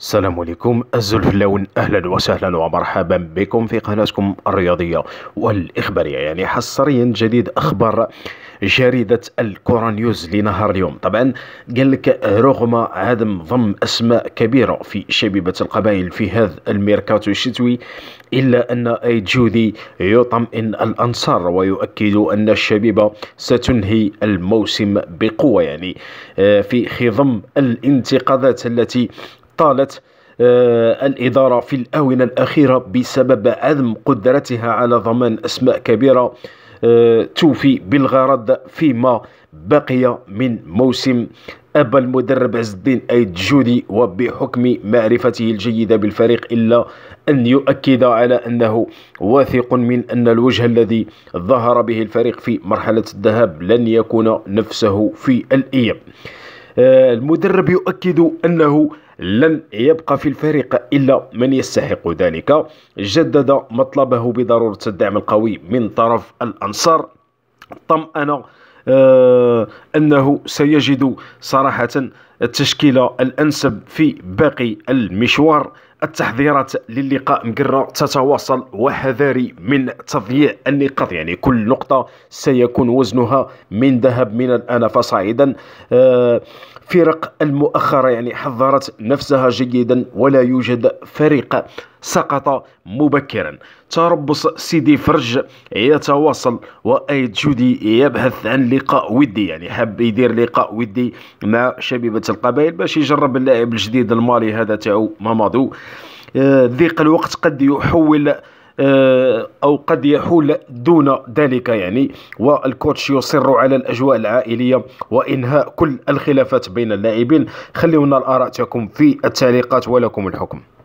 السلام عليكم الزلفلاون اهلا وسهلا ومرحبا بكم في قناتكم الرياضيه والاخباريه يعني حصريا جديد اخبار جريده الكورا نيوز لنهار اليوم طبعا قال لك رغم عدم ضم اسماء كبيره في شبيبه القبائل في هذا الميركاتو الشتوي الا ان اي جودي يطمئن الانصار ويؤكد ان الشبيبه ستنهي الموسم بقوه يعني آه، في خضم الانتقادات التي طالت آه، الإدارة في الآونة الأخيرة بسبب عدم قدرتها على ضمان أسماء كبيرة آه، توفي بالغرض فيما بقي من موسم أبى المدرب عز الدين أيد جودي وبحكم معرفته الجيدة بالفريق إلا أن يؤكد على أنه واثق من أن الوجه الذي ظهر به الفريق في مرحلة الذهاب لن يكون نفسه في الإياب آه، المدرب يؤكد أنه لن يبقى في الفريق إلا من يستحق ذلك جدد مطلبه بضرورة الدعم القوي من طرف الأنصار طمأن آه، أنه سيجد صراحة التشكيله الانسب في باقي المشوار التحضيرات للقاء مقرة تتواصل وحذاري من تضييع النقاط يعني كل نقطة سيكون وزنها من ذهب من الآن فصاعدا آه، فرق المؤخرة يعني حذرت نفسها جيدا ولا يوجد فريق سقط مبكرا تربص سيدي فرج يتواصل وأيد جودي يبحث عن لقاء ودي يعني حب يدير لقاء ودي مع شبيبة القبائل باش يجرب اللاعب الجديد المالي هذا تاعو مامادو آه، ضيق الوقت قد يحول آه، أو قد يحول دون ذلك يعني والكوتش يصر على الأجواء العائلية وإنهاء كل الخلافات بين اللاعبين خليونا الآراء تاعكم في التعليقات ولكم الحكم